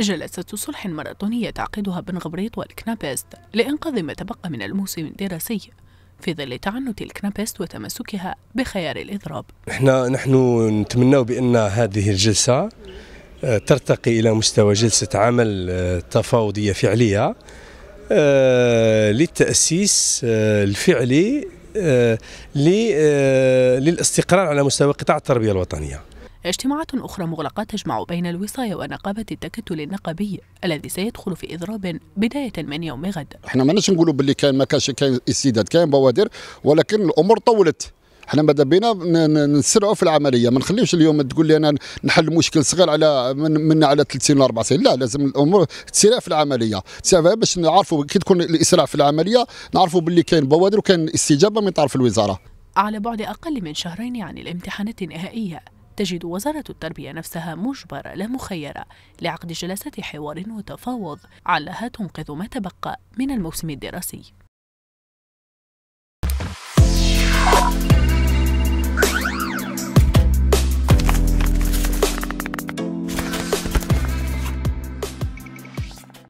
جلسة صلح ماراثونية تعقدها بن غبريط والكنابست لإنقاذ ما تبقى من الموسم الدراسي في ظل تعنت الكنابست وتمسكها بخيار الإضراب احنا نحن نتمنى بأن هذه الجلسة آه، ترتقي إلى مستوى جلسة عمل آه، تفاوضية فعلية آه، للتأسيس الفعلي للاستقرار على مستوى قطاع التربية الوطنية اجتماعات أخرى مغلقة تجمع بين الوصاية ونقابة التكتل النقبي الذي سيدخل في إضراب بداية من يوم غد احنا ما نقولوا باللي كان ما كانش كان استيداد كان بوادر ولكن الأمور طولت احنا ماذا بينا نسرعوا في العمليه ما نخليوش اليوم تقول لي انا نحل مشكل صغير على من, من على ثلاث سنين اربع سنين لا لازم الامور تسرع في العمليه تسرع باش نعرفوا كي تكون الاسراع في العمليه نعرفوا باللي كاين بوادر وكان استجابه من طرف الوزاره على بعد اقل من شهرين عن الامتحانات النهائيه تجد وزارة التربية نفسها مجبرة لا مخيرة لعقد جلسات حوار وتفاوض علها تنقذ ما تبقى من الموسم الدراسي